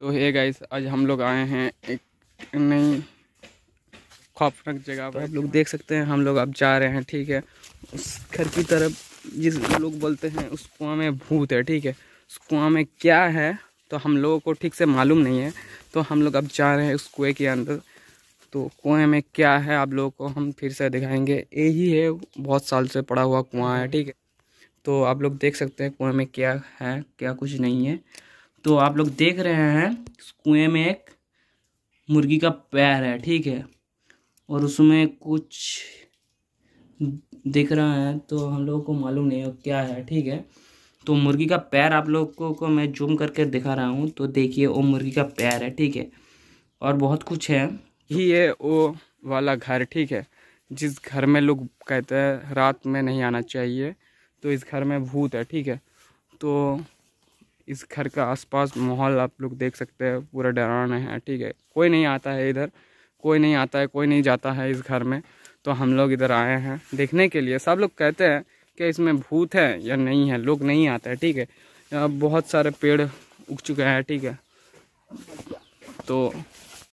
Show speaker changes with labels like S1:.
S1: तो hey guys आज हम लोग आए हैं एक नई खौफनाक जगह तो पर आप लोग देख सकते हैं हम लोग अब जा रहे हैं ठीक है उस घर की तरफ जिस लोग बोलते हैं उस कुआ में भूत है ठीक है उस कुआ में क्या है तो हम लोगों को ठीक से मालूम नहीं है तो हम लोग अब जा रहे हैं उस कुएँ के अंदर तो कुएँ में क्या है आप लोगों को हम फिर से दिखाएंगे यही है बहुत साल से पड़ा हुआ कुआँ है ठीक है तो आप लोग देख सकते हैं कुएँ में क्या है क्या कुछ नहीं है तो आप लोग देख रहे हैं
S2: कुएं में एक मुर्गी का पैर है ठीक है और उसमें कुछ दिख रहा है तो हम लोगों को मालूम नहीं है क्या है ठीक है तो मुर्गी का पैर आप लोगों को मैं जूम करके दिखा रहा हूँ तो देखिए वो
S1: मुर्गी का पैर है ठीक है और बहुत कुछ है ही है वो वाला घर ठीक है जिस घर में लोग कहते हैं रात में नहीं आना चाहिए तो इस घर में भूत है ठीक है तो इस घर का आसपास माहौल आप लोग देख सकते हैं पूरा डराना है ठीक है कोई नहीं आता है इधर कोई नहीं आता है कोई नहीं जाता है इस घर में तो हम लोग इधर आए हैं देखने के लिए सब लोग कहते हैं कि इसमें भूत है या नहीं है लोग नहीं आते हैं ठीक है बहुत सारे पेड़ उग चुके हैं ठीक है तो